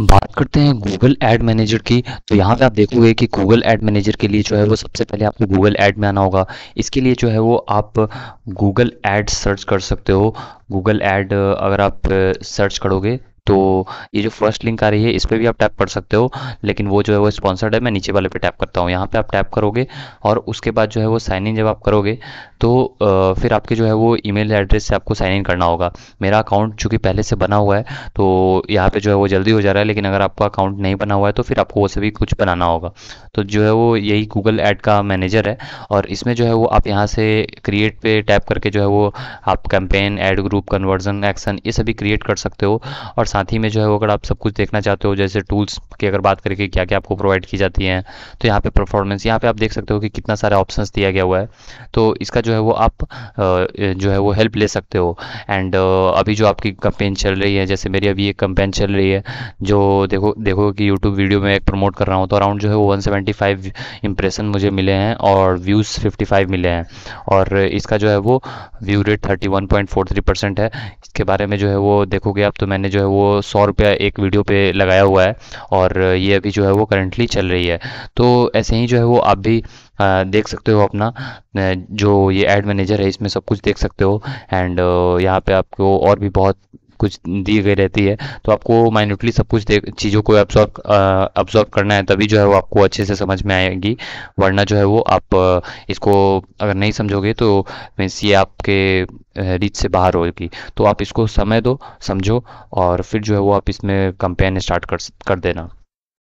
बात करते हैं गूगल एड मैनेजर की तो यहाँ पे आप देखोगे कि गूगल एड मैनेजर के लिए जो है वो सबसे पहले आपको गूगल एड में आना होगा इसके लिए जो है वो आप गूगल एड सर्च कर सकते हो गूगल एड अगर आप सर्च करोगे तो ये जो फर्स्ट लिंक आ रही है इस पर भी आप टैप कर सकते हो लेकिन वो जो है वो स्पॉन्सर्ड है मैं नीचे वाले पे टैप करता हूँ यहाँ पे आप टैप करोगे और उसके बाद जो है वो साइन इन जब आप करोगे तो फिर आपके जो है वो ईमेल एड्रेस से आपको साइन इन करना होगा मेरा अकाउंट चूँकि पहले से बना हुआ है तो यहाँ पर जो है वो जल्दी हो जा रहा है लेकिन अगर आपका अकाउंट नहीं बना हुआ है तो फिर आपको वो सभी कुछ बनाना होगा तो जो है वो यही गूगल एड का मैनेजर है और इसमें जो है वो आप यहाँ से क्रिएट पे टैप करके जो है वो आप campaign ad group conversion action ये सभी क्रिएट कर सकते हो और साथ ही में जो है वो अगर आप सब कुछ देखना चाहते हो जैसे टूल्स की अगर बात कि क्या क्या आपको प्रोवाइड की जाती हैं तो यहाँ पे परफॉर्मेंस यहाँ पे आप देख सकते हो कि कितना सारा ऑप्शंस दिया गया हुआ है तो इसका जो है वो आप जो है वो हेल्प ले सकते हो एंड अभी जो आपकी कंपेन चल रही है जैसे मेरी अभी एक कंपेन चल रही है जो देखो देखो कि यूट्यूब वीडियो में एक प्रमोट कर रहा हूँ तो अराउंड जो है वो वन सेवेंटी फाइव इंप्रेशन मुझे मिले हैं और व्यूज़ फिफ्टी फाइव मिले हैं और इसका जो है वो view rate thirty one point four three percent है इसके बारे में जो है वो देखोगे आप तो मैंने जो है वो सौ रुपया एक वीडियो पे लगाया हुआ है और ये अभी जो है वो करंटली चल रही है तो ऐसे ही जो है वो आप भी देख सकते हो अपना जो ये एड मैनेजर है इसमें सब कुछ देख सकते हो एंड यहाँ पे आपको और भी बहुत कुछ दी गई रहती है तो आपको माइन्यूटली सब कुछ चीज़ों को एब्जॉर्ब एब्जॉर्ब करना है तभी जो है वो आपको अच्छे से समझ में आएगी वरना जो है वो आप इसको अगर नहीं समझोगे तो मीन्स ये आपके रीच से बाहर होगी तो आप इसको समय दो समझो और फिर जो है वो आप इसमें कंपेन स्टार्ट कर कर देना